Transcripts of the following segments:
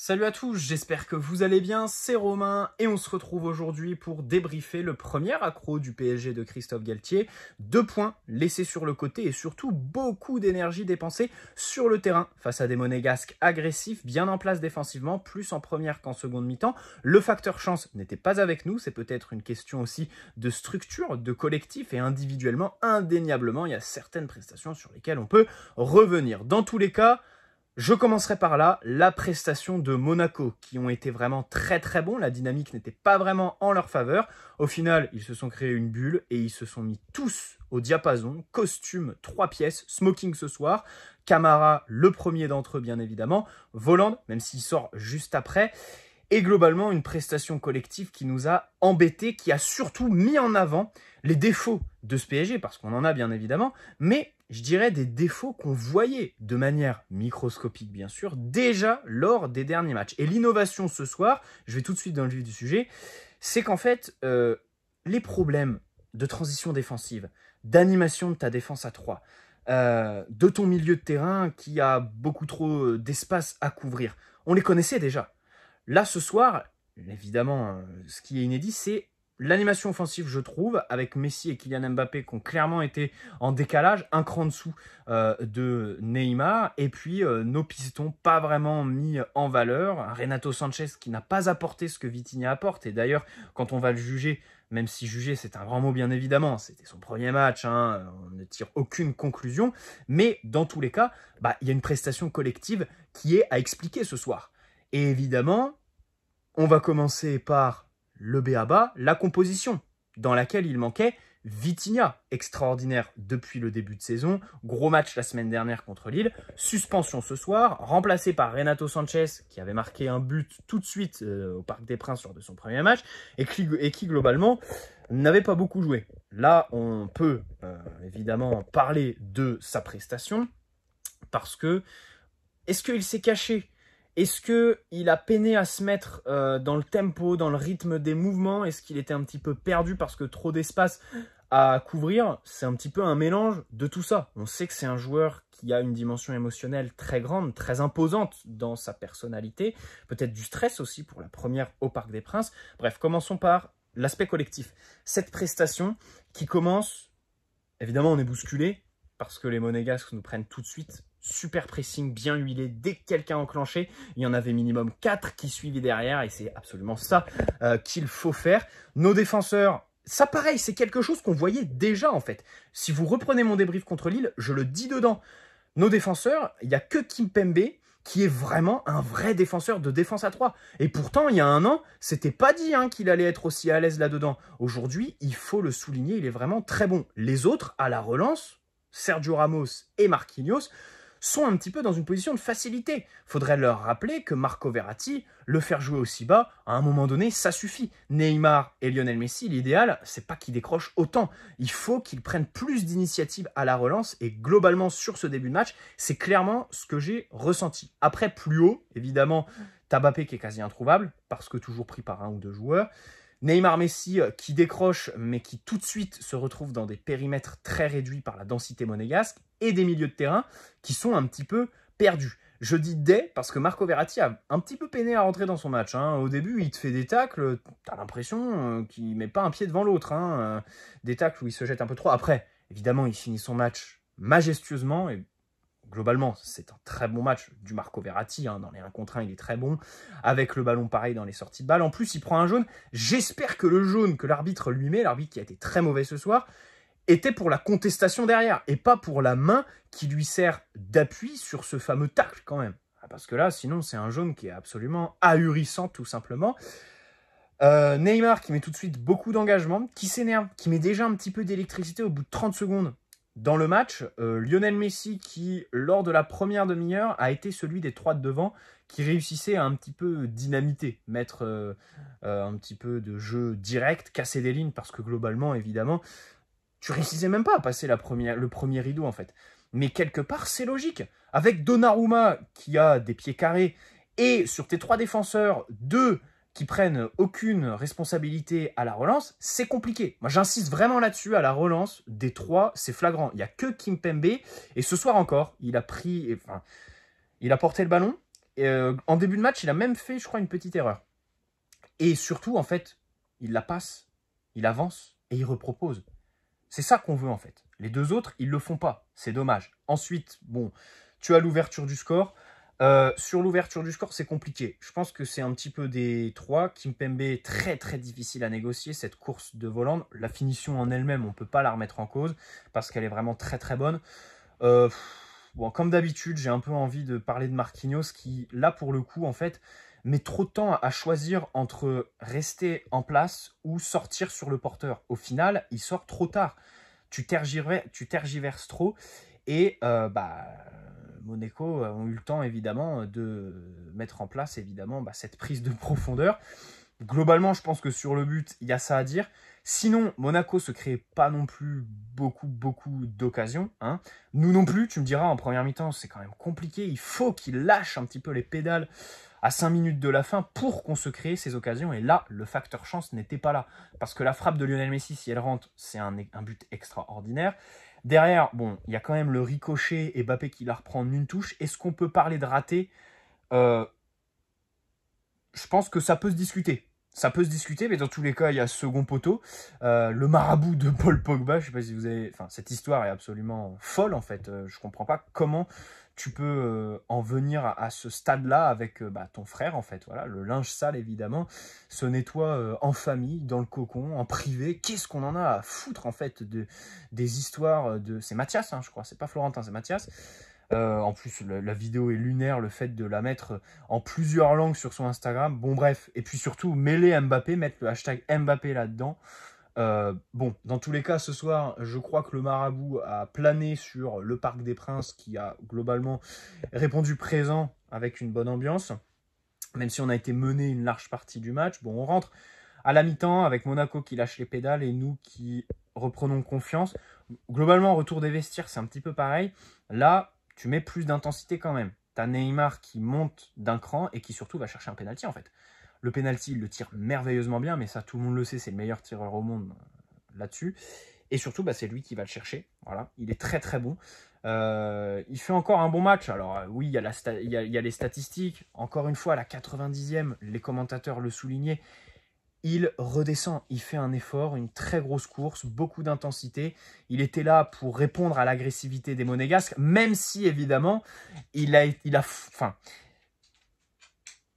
Salut à tous, j'espère que vous allez bien, c'est Romain et on se retrouve aujourd'hui pour débriefer le premier accro du PSG de Christophe Galtier. Deux points laissés sur le côté et surtout beaucoup d'énergie dépensée sur le terrain face à des monégasques agressifs, bien en place défensivement, plus en première qu'en seconde mi-temps. Le facteur chance n'était pas avec nous, c'est peut-être une question aussi de structure, de collectif et individuellement, indéniablement, il y a certaines prestations sur lesquelles on peut revenir. Dans tous les cas, je commencerai par là, la prestation de Monaco, qui ont été vraiment très très bons, la dynamique n'était pas vraiment en leur faveur. Au final, ils se sont créés une bulle et ils se sont mis tous au diapason, costume, trois pièces, smoking ce soir, Camara le premier d'entre eux bien évidemment, Voland, même s'il sort juste après, et globalement une prestation collective qui nous a embêtés, qui a surtout mis en avant les défauts de ce PSG, parce qu'on en a bien évidemment, mais je dirais, des défauts qu'on voyait de manière microscopique, bien sûr, déjà lors des derniers matchs. Et l'innovation ce soir, je vais tout de suite dans le vif du sujet, c'est qu'en fait, euh, les problèmes de transition défensive, d'animation de ta défense à 3, euh, de ton milieu de terrain qui a beaucoup trop euh, d'espace à couvrir, on les connaissait déjà. Là, ce soir, évidemment, ce qui est inédit, c'est l'animation offensive, je trouve, avec Messi et Kylian Mbappé qui ont clairement été en décalage, un cran dessous euh, de Neymar. Et puis euh, nos pistons pas vraiment mis en valeur. Renato Sanchez qui n'a pas apporté ce que Vitinha apporte. Et d'ailleurs, quand on va le juger, même si juger c'est un grand mot bien évidemment, c'était son premier match, hein, on ne tire aucune conclusion. Mais dans tous les cas, bah, il y a une prestation collective qui est à expliquer ce soir. Et évidemment, on va commencer par le BABA, la composition, dans laquelle il manquait Vitinha, extraordinaire depuis le début de saison, gros match la semaine dernière contre Lille, suspension ce soir, remplacé par Renato Sanchez qui avait marqué un but tout de suite euh, au Parc des Princes lors de son premier match et qui, globalement n'avait pas beaucoup joué. Là, on peut euh, évidemment parler de sa prestation parce que est-ce qu'il s'est caché est-ce qu'il a peiné à se mettre euh, dans le tempo, dans le rythme des mouvements Est-ce qu'il était un petit peu perdu parce que trop d'espace à couvrir C'est un petit peu un mélange de tout ça. On sait que c'est un joueur qui a une dimension émotionnelle très grande, très imposante dans sa personnalité, peut-être du stress aussi pour la première au Parc des Princes. Bref, commençons par l'aspect collectif. Cette prestation qui commence, évidemment on est bousculé parce que les monégasques nous prennent tout de suite super pressing bien huilé dès que quelqu'un enclenché. Il y en avait minimum 4 qui suivaient derrière et c'est absolument ça euh, qu'il faut faire. Nos défenseurs, ça pareil, c'est quelque chose qu'on voyait déjà en fait. Si vous reprenez mon débrief contre Lille, je le dis dedans. Nos défenseurs, il n'y a que Kim Pembe qui est vraiment un vrai défenseur de défense à 3. Et pourtant, il y a un an, c'était pas dit hein, qu'il allait être aussi à l'aise là-dedans. Aujourd'hui, il faut le souligner, il est vraiment très bon. Les autres, à la relance, Sergio Ramos et Marquinhos, sont un petit peu dans une position de facilité. Faudrait leur rappeler que Marco Verratti, le faire jouer aussi bas, à un moment donné, ça suffit. Neymar et Lionel Messi, l'idéal, c'est pas qu'ils décrochent autant. Il faut qu'ils prennent plus d'initiatives à la relance et globalement sur ce début de match, c'est clairement ce que j'ai ressenti. Après, plus haut, évidemment, Tabapé qui est quasi introuvable parce que toujours pris par un ou deux joueurs. Neymar Messi euh, qui décroche, mais qui tout de suite se retrouve dans des périmètres très réduits par la densité monégasque, et des milieux de terrain qui sont un petit peu perdus. Je dis dès parce que Marco Verratti a un petit peu peiné à rentrer dans son match. Hein. Au début, il te fait des tacles, t'as l'impression euh, qu'il met pas un pied devant l'autre. Hein, euh, des tacles où il se jette un peu trop. Après, évidemment, il finit son match majestueusement et globalement, c'est un très bon match du Marco Verratti. Hein, dans les 1 contre 1, il est très bon. Avec le ballon pareil dans les sorties de balle. En plus, il prend un jaune. J'espère que le jaune que l'arbitre lui met, l'arbitre qui a été très mauvais ce soir, était pour la contestation derrière et pas pour la main qui lui sert d'appui sur ce fameux tacle quand même. Ah, parce que là, sinon, c'est un jaune qui est absolument ahurissant tout simplement. Euh, Neymar qui met tout de suite beaucoup d'engagement, qui s'énerve, qui met déjà un petit peu d'électricité au bout de 30 secondes dans le match, euh, Lionel Messi, qui lors de la première demi-heure a été celui des trois de devant, qui réussissait à un petit peu dynamiter, mettre euh, euh, un petit peu de jeu direct, casser des lignes, parce que globalement, évidemment, tu réussissais même pas à passer le premier rideau en fait. Mais quelque part, c'est logique. Avec Donnarumma, qui a des pieds carrés, et sur tes trois défenseurs, deux qui prennent aucune responsabilité à la relance, c'est compliqué. Moi, j'insiste vraiment là-dessus, à la relance des trois, c'est flagrant. Il n'y a que Kim Pembe et ce soir encore, il a pris, enfin, il a porté le ballon, euh, en début de match, il a même fait, je crois, une petite erreur. Et surtout, en fait, il la passe, il avance, et il repropose. C'est ça qu'on veut, en fait. Les deux autres, ils le font pas. C'est dommage. Ensuite, bon, tu as l'ouverture du score. Euh, sur l'ouverture du score, c'est compliqué. Je pense que c'est un petit peu des trois. Kimpembe est très très difficile à négocier, cette course de volante. La finition en elle-même, on ne peut pas la remettre en cause parce qu'elle est vraiment très très bonne. Euh, bon, comme d'habitude, j'ai un peu envie de parler de Marquinhos qui, là pour le coup, en fait, met trop de temps à choisir entre rester en place ou sortir sur le porteur. Au final, il sort trop tard. Tu tergiverses, trop et euh, bah Monaco ont eu le temps évidemment de mettre en place évidemment bah, cette prise de profondeur. Globalement, je pense que sur le but, il y a ça à dire. Sinon, Monaco se crée pas non plus beaucoup, beaucoup d'occasions. Hein. Nous non plus, tu me diras, en première mi-temps, c'est quand même compliqué. Il faut qu'il lâche un petit peu les pédales à 5 minutes de la fin pour qu'on se crée ces occasions. Et là, le facteur chance n'était pas là. Parce que la frappe de Lionel Messi, si elle rentre, c'est un, but extraordinaire. Derrière, bon, il y a quand même le ricochet et Bappé qui la reprend en une touche. Est-ce qu'on peut parler de raté euh, Je pense que ça peut se discuter. Ça peut se discuter, mais dans tous les cas, il y a second poteau. Euh, le marabout de Paul Pogba, je sais pas si vous avez... Enfin, cette histoire est absolument folle, en fait. Euh, je comprends pas comment tu peux euh, en venir à, ce stade-là avec euh, bah, ton frère, en fait. Voilà, le linge sale, évidemment, se nettoie euh, en famille, dans le cocon, en privé. Qu'est-ce qu'on en a à foutre, en fait, de, des histoires de... C'est Mathias, hein, je crois. C'est pas Florentin, c'est Mathias. en plus, la, la, vidéo est lunaire, le fait de la mettre en plusieurs langues sur son Instagram. Bon, bref. Et puis surtout, mêler Mbappé, mettre le hashtag Mbappé là-dedans. Euh, bon, dans tous les cas, ce soir, je crois que le marabout a plané sur le Parc des Princes qui a globalement répondu présent avec une bonne ambiance, même si on a été mené une large partie du match. Bon, on rentre à la mi-temps avec Monaco qui lâche les pédales et nous qui reprenons confiance. Globalement, retour des vestiaires, c'est un petit peu pareil. Là, tu mets plus d'intensité quand même. T'as Neymar qui monte d'un cran et qui surtout va chercher un pénalty en fait. Le penalty, il le tire merveilleusement bien, mais ça, tout le monde le sait, c'est le meilleur tireur au monde euh, là-dessus. Et surtout, bah, c'est lui qui va le chercher. Voilà, il est très très bon. Euh, il fait encore un bon match. Alors euh, oui, il y, a les statistiques. Encore une fois, à la 90e, les commentateurs le soulignaient. Il redescend, il fait un effort, une très grosse course, beaucoup d'intensité. Il était là pour répondre à l'agressivité des Monégasques, même si évidemment, il a, il a, enfin,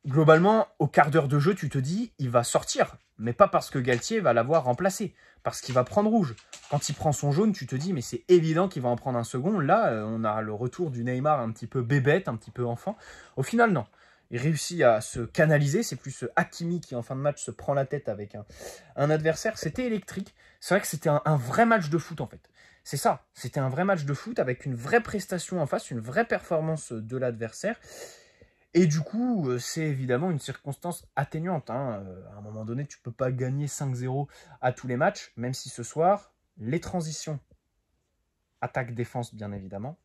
globalement, au quart d'heure de jeu, tu te dis, il va sortir. Mais pas parce que Galtier va l'avoir remplacé, parce qu'il va prendre rouge. Quand il prend son jaune, tu te dis, mais c'est évident qu'il va en prendre un second. Là, euh, on a le retour du Neymar un petit peu bébête, un petit peu enfant. Au final, non. Il réussit à se canaliser. C'est plus euh, Hakimi qui, en fin de match, se prend la tête avec un, adversaire. C'était électrique. C'est vrai que c'était un vrai match de foot, en fait. C'est ça. C'était un vrai match de foot avec une vraie prestation en face, une vraie performance de l'adversaire. Et du coup, euh, c'est évidemment une circonstance atténuante. Hein. Euh, à un moment donné, tu ne peux pas gagner 5-0 à tous les matchs, même si ce soir, les transitions, attaque-défense bien évidemment,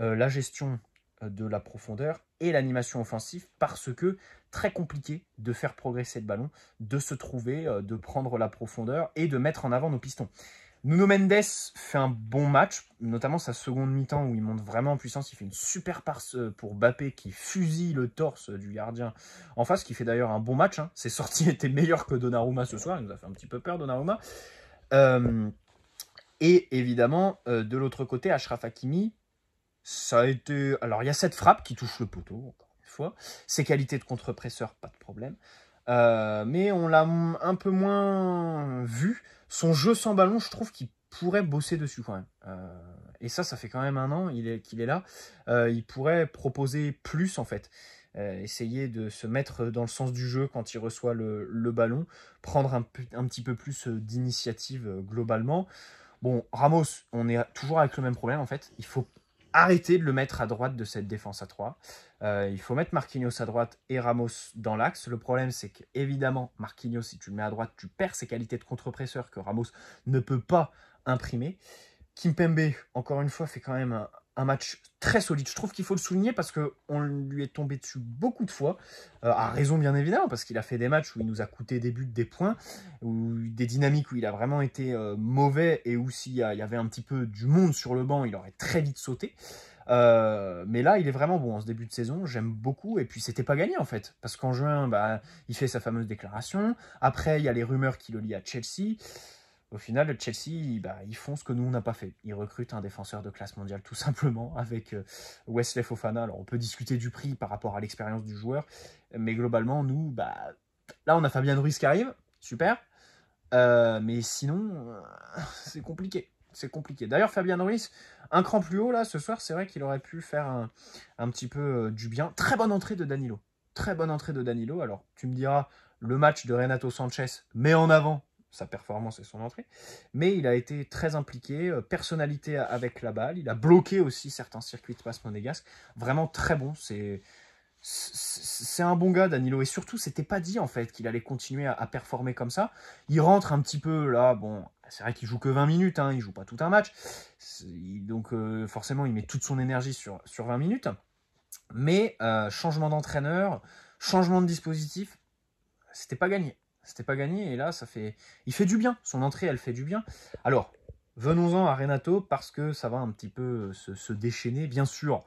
euh, la gestion de la profondeur et l'animation offensive, parce que très compliqué de faire progresser le ballon, de se trouver, de prendre la profondeur et de mettre en avant nos pistons. Nuno Mendes fait un bon match, notamment sa seconde mi-temps où il monte vraiment en puissance. Il fait une super passe euh, pour Bappé qui fusille le torse du gardien en face, qui fait d'ailleurs un bon match. Hein. Ses sorties étaient meilleures que Donnarumma ce soir. Il nous a fait un petit peu peur, Donnarumma. Euh, et évidemment, euh, de l'autre côté, Ashraf Hakimi, ça a été. Alors, il y a cette frappe qui touche le poteau, encore une fois. Ses qualités de contre-presseur, pas de problème. mais on l'a un peu moins vu son jeu sans ballon, je trouve qu'il pourrait bosser dessus quand même. Euh, et ça, ça fait quand même un an qu'il est, là. Euh, il pourrait proposer plus en fait. Euh, essayer de se mettre dans le sens du jeu quand il reçoit le, ballon. Prendre un, un, petit peu plus d'initiative globalement. Bon, Ramos, on est toujours avec le même problème en fait. Il faut arrêter de le mettre à droite de cette défense à 3. Euh, il faut mettre Marquinhos à droite et Ramos dans l'axe. Le problème, c'est qu'évidemment, Marquinhos, si tu le mets à droite, tu perds ses qualités de contre-presseur que Ramos ne peut pas imprimer. Kimpembe, encore une fois, fait quand même un, match très solide. Je trouve qu'il faut le souligner parce qu'on lui est tombé dessus beaucoup de fois, euh, à raison bien évidemment, parce qu'il a fait des matchs où il nous a coûté des buts, des points, ou des dynamiques où il a vraiment été euh, mauvais et où s'il y avait un petit peu du monde sur le banc, il aurait très vite sauté. Euh, mais là, il est vraiment bon en ce début de saison. J'aime beaucoup. Et puis, c'était pas gagné en fait. Parce qu'en juin, bah, il fait sa fameuse déclaration. Après, il y a les rumeurs qui le lient à Chelsea. Au final, Chelsea, bah, ils font ce que nous, on n'a pas fait. Ils recrutent un défenseur de classe mondiale, tout simplement, avec euh, Wesley Fofana. Alors, on peut discuter du prix par rapport à l'expérience du joueur. Mais globalement, nous, bah, là, on a Fabien Ruiz qui arrive. Super. Euh, mais sinon, c'est compliqué c'est compliqué. D'ailleurs, Fabien Norris, un cran plus haut là ce soir, c'est vrai qu'il aurait pu faire un, petit peu euh, du bien. Très bonne entrée de Danilo. Très bonne entrée de Danilo. Alors, tu me diras, le match de Renato Sanchez met en avant sa performance et son entrée, mais il a été très impliqué, euh, personnalité avec la balle, il a bloqué aussi certains circuits de passe monégasque. Vraiment très bon, c'est c'est un bon gars Danilo et surtout c'était pas dit en fait qu'il allait continuer à, performer comme ça il rentre un petit peu là bon bah, c'est vrai qu'il joue que 20 minutes, hein, il joue pas tout un match. Donc euh, forcément, il met toute son énergie sur, sur 20 minutes. Mais euh, changement d'entraîneur, changement de dispositif, c'était pas gagné. C'était pas gagné et là, ça fait, il fait du bien. Son entrée, elle fait du bien. Alors, venons-en à Renato parce que ça va un petit peu se déchaîner, bien sûr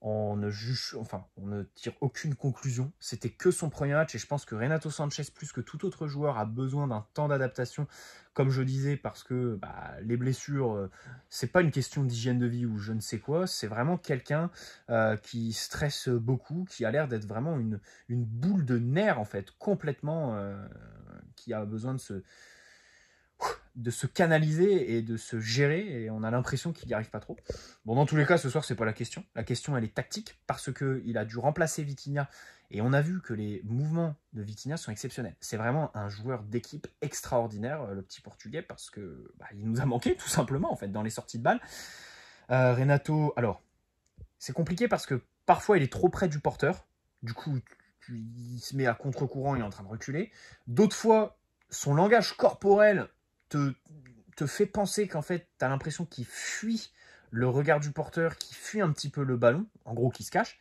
on ne juge, enfin, on ne tire aucune conclusion. C'était que son premier match et je pense que Renato Sanchez, plus que tout autre joueur, a besoin d'un temps d'adaptation, comme je disais, parce que bah, les blessures, euh, c'est pas une question d'hygiène de vie ou je ne sais quoi. C'est vraiment quelqu'un euh, qui stresse beaucoup, qui a l'air d'être vraiment une, une boule de nerfs en fait, complètement, euh, qui a besoin de se de se canaliser et de se gérer et on a l'impression qu'il n'y arrive pas trop. Bon, dans tous les cas, ce soir, c'est pas la question. La question, elle est tactique parce qu'il a dû remplacer Vitinha et on a vu que les mouvements de Vitinha sont exceptionnels. C'est vraiment un joueur d'équipe extraordinaire, le petit Portugais, parce que bah, il nous a manqué tout simplement en fait dans les sorties de balles. Euh, Renato, alors c'est compliqué parce que parfois il est trop près du porteur, du coup il se met à contre-courant, il est en train de reculer. D'autres fois, son langage corporel te, te fait penser qu'en fait, tu as l'impression qu'il fuit le regard du porteur, qu'il fuit un petit peu le ballon, en gros, qu'il se cache,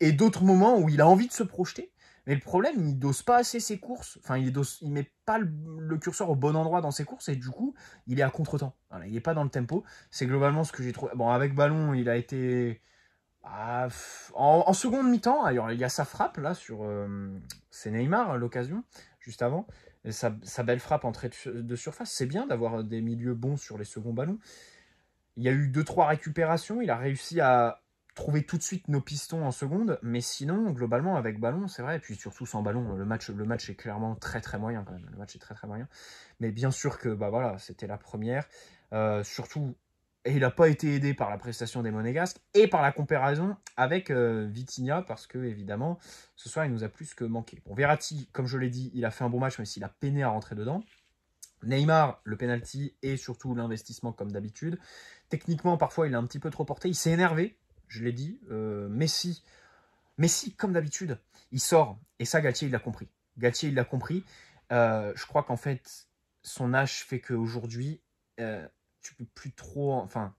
et d'autres moments où il a envie de se projeter. Mais le problème, il dose pas assez ses courses. Enfin, il, dose, il met pas le, curseur au bon endroit dans ses courses et du coup, il est à contretemps. temps il n'est pas dans le tempo. C'est globalement ce que j'ai trouvé. Bon, avec ballon, il a été. Ah, en, seconde mi-temps, il y a sa frappe là sur. Euh, c'est Neymar l'occasion, juste avant sa, belle frappe en de, surface. C'est bien d'avoir euh, des milieux bons sur les seconds ballons. Il y a eu 2-3 récupérations, il a réussi à trouver tout de suite nos pistons en seconde, mais sinon, globalement, avec ballon, c'est vrai, et puis surtout sans ballon, le match, le match est clairement très très moyen quand même, le match est très très moyen, mais bien sûr que, bah voilà, c'était la première, euh, surtout et il n'a pas été aidé par la prestation des Monégasques et par la comparaison avec euh, Vitinia, parce que, évidemment, ce soir, il nous a plus que manqué. Bon, Verratti, comme je l'ai dit, il a fait un bon match, mais s'il a peiné à rentrer dedans. Neymar, le penalty et surtout l'investissement comme d'habitude. Techniquement, parfois, il a un petit peu trop porté. Il s'est énervé, je l'ai dit. Euh, Messi, Messi, comme d'habitude, il sort. Et ça, Galtier, il l'a compris. Galtier, il l'a compris. Euh, je crois qu'en fait, son âge fait qu'aujourd'hui, euh, tu peux plus trop. Enfin,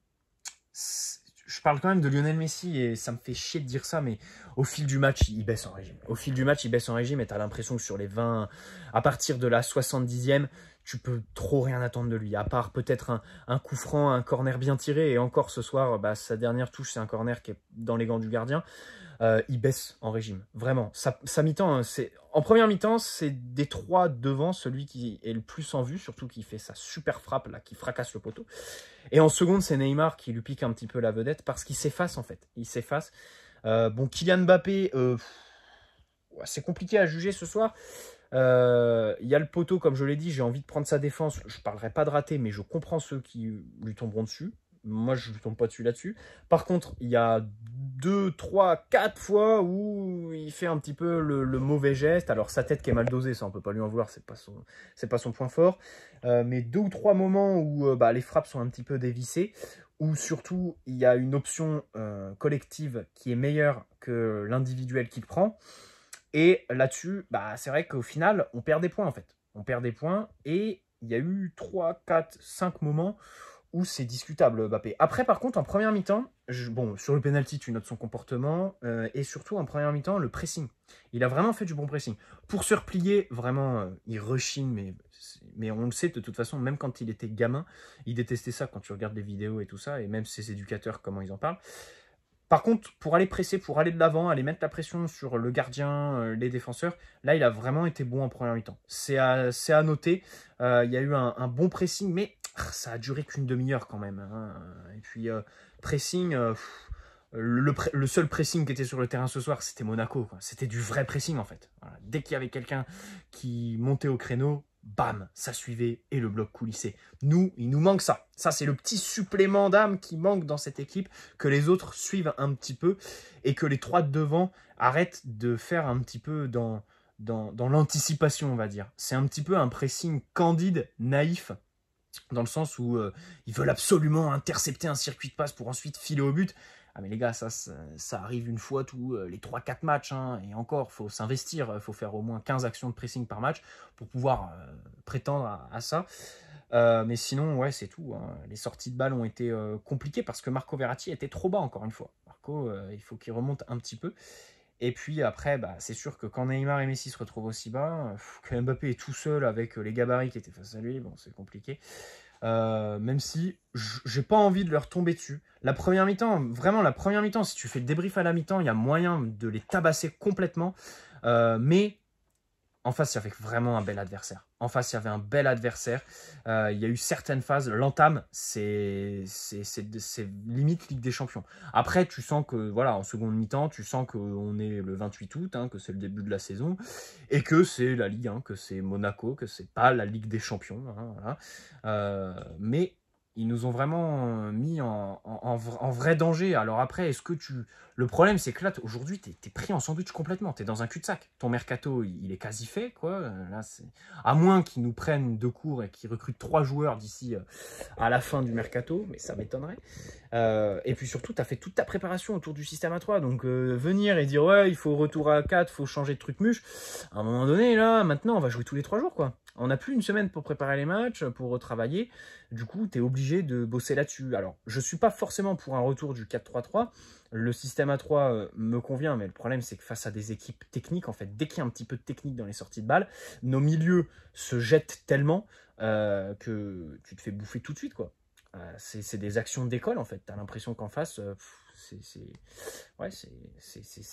je parle quand même de Lionel Messi et ça me fait chier de dire ça, mais au fil du match, il baisse en régime. Au fil du match, il baisse en régime et t'as l'impression que sur les 20, à partir de la 70e, tu peux trop rien attendre de lui, à part peut-être un, coup franc, un corner bien tiré, et encore ce soir, bah, sa dernière touche, c'est un corner qui est dans les gants du gardien. Euh, il baisse en régime. Vraiment. Sa, mi-temps, hein, c'est en première mi-temps, c'est des trois devant celui qui est le plus en vue, surtout qui fait sa super frappe là, qui fracasse le poteau. Et en seconde, c'est Neymar qui lui pique un petit peu la vedette parce qu'il s'efface en fait. Il s'efface. Euh, bon, Kylian Mbappé, euh, c'est compliqué à juger ce soir. Il y a le poteau, comme je l'ai dit, j'ai envie de prendre sa défense. Je parlerai pas de raté, mais je comprends ceux qui lui tomberont dessus. Moi, je ne tombe pas dessus là-dessus. Par contre, il y a deux, trois, quatre fois où il fait un petit peu le, mauvais geste. Alors, sa tête qui est mal dosée, ça, on peut pas lui en vouloir, c'est pas son, c'est pas son point fort. Euh, mais deux ou trois moments où euh, bah, les frappes sont un petit peu dévissées, où surtout il y a une option euh, collective qui est meilleure que l'individuel qu'il prend. Et là-dessus, bah, c'est vrai qu'au final, on perd des points en fait. On perd des points et il y a eu 3, 4, 5 moments où c'est discutable Mbappé. Après, par contre, en première mi-temps, bon, sur le penalty, tu notes son comportement euh, et surtout en première mi-temps, le pressing. Il a vraiment fait du bon pressing. Pour se replier, vraiment, euh, il rechine, mais, mais on le sait de toute façon, même quand il était gamin, il détestait ça quand tu regardes les vidéos et tout ça, et même ses éducateurs, comment ils en parlent. Par contre, pour aller presser, pour aller de l'avant, aller mettre la pression sur le gardien, euh, les défenseurs, là, il a vraiment été bon en première mi-temps. C'est à, à, noter. il y a eu un bon pressing, mais ah, ça a duré qu'une demi-heure quand même. Hein. Et puis, euh, pressing, euh, le, seul pressing qui était sur le terrain ce soir, c'était Monaco. C'était du vrai pressing en fait. Dès qu'il y avait quelqu'un qui montait au créneau, bam, ça suivait et le bloc coulissait. Nous, il nous manque ça. Ça, c'est le petit supplément d'âme qui manque dans cette équipe, que les autres suivent un petit peu et que les trois de devant arrêtent de faire un petit peu dans, dans, dans l'anticipation, on va dire. C'est un petit peu un pressing candide, naïf, dans le sens où euh, ils veulent absolument intercepter un circuit de passe pour ensuite filer au but. Ah mais les gars, ça, ça, arrive une fois tous euh, les 3-4 matchs, hein, et encore, faut s'investir, euh, faut faire au moins 15 actions de pressing par match pour pouvoir prétendre à, ça. mais sinon, ouais, c'est tout. Hein. Les sorties de balles ont été compliquées parce que Marco Verratti était trop bas, encore une fois. Marco, il faut qu'il remonte un petit peu. Et puis après, bah, c'est sûr que quand Neymar et Messi se retrouvent aussi bas, euh, que Mbappé est tout seul avec euh, les gabarits qui étaient face à lui, bon, c'est compliqué. Euh, même si j'ai pas envie de leur tomber dessus. La première mi-temps, vraiment la première mi-temps, si tu fais le débrief à la mi-temps, il y a moyen de les tabasser complètement. mais en face, il y avait vraiment un bel adversaire. En face, il y avait un bel adversaire. Euh, il y a eu certaines phases. L'entame, c'est limite Ligue des Champions. Après, tu sens que, voilà, en seconde mi-temps, tu sens qu'on est le 28 août, hein, que c'est le début de la saison, et que c'est la Ligue, que c'est Monaco, que c'est pas la Ligue des Champions. Hein, euh, mais ils nous ont vraiment mis en, vrai danger. Alors après, est-ce que tu le problème, c'est que là, aujourd'hui, t'es es pris en sandwich complètement. T'es dans un cul-de-sac. Ton mercato, il est quasi fait, quoi. Euh, là, à moins qu'ils nous prennent deux cours et qu'ils recrutent trois joueurs d'ici euh, à la fin du mercato, mais ça m'étonnerait. Euh, et puis surtout, t'as fait toute ta préparation autour du système à 3. Donc, venir et dire, ouais, il faut retour à 4, faut changer de truc muche. À un moment donné, là, maintenant, on va jouer tous les trois jours, quoi. On n'a plus une semaine pour préparer les matchs, pour retravailler. Du coup, tu es obligé de bosser là-dessus. Alors, je ne suis pas forcément pour un retour du 4-3-3, le système à 3 euh, me convient, mais le problème c'est que face à des équipes techniques, en fait, dès qu'il y a un petit peu de technique dans les sorties de balles, nos milieux se jettent tellement euh, que tu te fais bouffer tout de suite, quoi. Euh, c'est des actions d'école, en fait. as l'impression qu'en face, c'est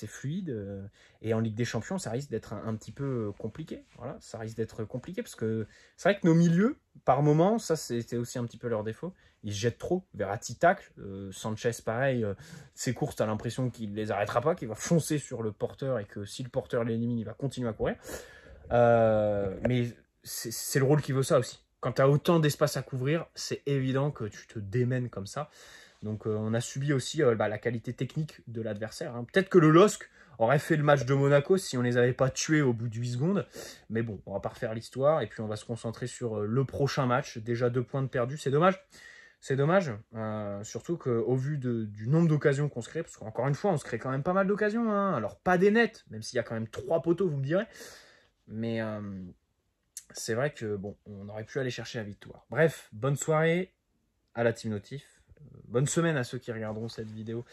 fluide. Et en Ligue des Champions, ça risque d'être un, petit peu compliqué. Voilà, ça risque d'être compliqué parce que c'est vrai que nos milieux, par moment, ça c'était aussi un petit peu leur défaut il se jette trop. vers tacle. Euh, Sanchez, pareil, euh, ses courses, as l'impression qu'il ne les arrêtera pas, qu'il va foncer sur le porteur et que si le porteur l'élimine, il va continuer à courir. Euh, mais c'est le rôle qui veut ça aussi. Quand t'as autant d'espace à couvrir, c'est évident que tu te démènes comme ça. Donc on a subi aussi bah, la qualité technique de l'adversaire. Hein. Peut-être que le LOSC aurait fait le match de Monaco si on les avait pas tués au bout de 8 secondes. Mais bon, on va pas refaire l'histoire et puis on va se concentrer sur le prochain match. Déjà deux points de perdu, c'est dommage. C'est dommage, euh, surtout qu'au vu du nombre d'occasions qu'on se crée, parce qu'encore une fois, on se crée quand même pas mal d'occasions, hein. alors pas des nets, même s'il y a quand même trois poteaux, vous me direz, mais euh, c'est vrai que bon, on aurait pu aller chercher la victoire. Bref, bonne soirée à la Team Notif, euh, bonne semaine à ceux qui regarderont cette vidéo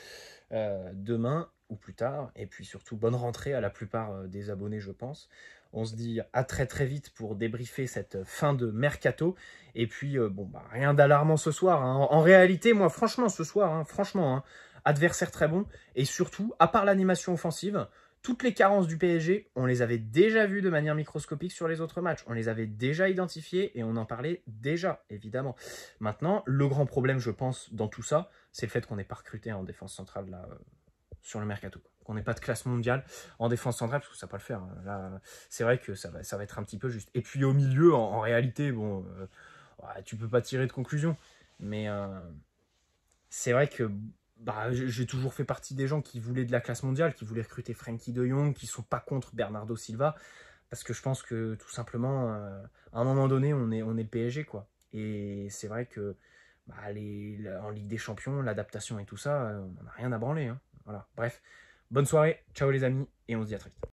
demain ou plus tard, et puis surtout bonne rentrée à la plupart des abonnés, je pense. On se dit à très très vite pour débriefer cette fin de mercato. Et puis, euh, bon, bah, rien d'alarmant ce soir. Hein. En, réalité, moi, franchement, ce soir, hein, franchement, hein, adversaire très bon. Et surtout, à part l'animation offensive, toutes les carences du PSG, on les avait déjà vues de manière microscopique sur les autres matchs. On les avait déjà identifiées et on en parlait déjà, évidemment. Maintenant, le grand problème, je pense, dans tout ça, c'est le fait qu'on n'ait pas recruté en défense centrale euh, sur le mercato qu'on n'ait pas de classe mondiale en défense centrale, parce que ça peut pas le faire. Hein. Là, c'est vrai que ça va, ça va être un petit peu juste. Et puis au milieu, en, réalité, bon, euh, tu peux pas tirer de conclusion. Mais euh, c'est vrai que bah, j'ai toujours fait partie des gens qui voulaient de la classe mondiale, qui voulaient recruter Frankie de Jong, qui sont pas contre Bernardo Silva, parce que je pense que tout simplement, euh, à un moment donné, on est, on est PSG, quoi. Et c'est vrai que bah, en Ligue des Champions, l'adaptation et tout ça, on n'a rien à branler. Hein. Voilà. Bref, Bonne soirée, ciao les amis, et on se dit à très vite.